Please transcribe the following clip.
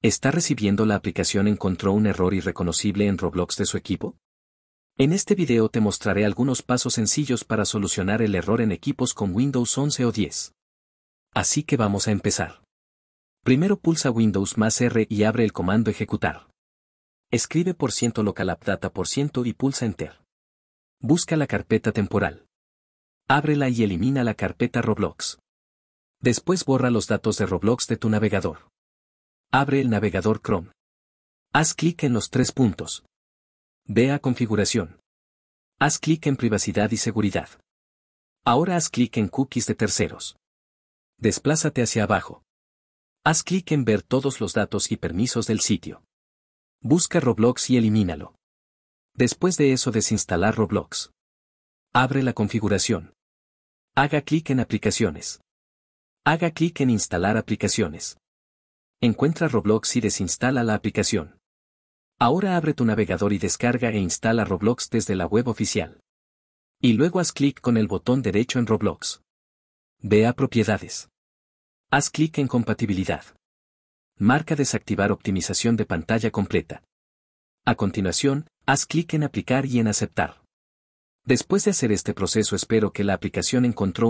¿Está recibiendo la aplicación encontró un error irreconocible en Roblox de su equipo? En este video te mostraré algunos pasos sencillos para solucionar el error en equipos con Windows 11 o 10. Así que vamos a empezar. Primero pulsa Windows más R y abre el comando ejecutar. Escribe por ciento localappdata por ciento y pulsa Enter. Busca la carpeta temporal. Ábrela y elimina la carpeta Roblox. Después borra los datos de Roblox de tu navegador. Abre el navegador Chrome. Haz clic en los tres puntos. Ve a Configuración. Haz clic en Privacidad y Seguridad. Ahora haz clic en Cookies de terceros. Desplázate hacia abajo. Haz clic en Ver todos los datos y permisos del sitio. Busca Roblox y elimínalo. Después de eso desinstalar Roblox. Abre la configuración. Haga clic en Aplicaciones. Haga clic en Instalar aplicaciones. Encuentra Roblox y desinstala la aplicación. Ahora abre tu navegador y descarga e instala Roblox desde la web oficial. Y luego haz clic con el botón derecho en Roblox. Ve a Propiedades. Haz clic en Compatibilidad. Marca Desactivar optimización de pantalla completa. A continuación, haz clic en Aplicar y en Aceptar. Después de hacer este proceso espero que la aplicación encontró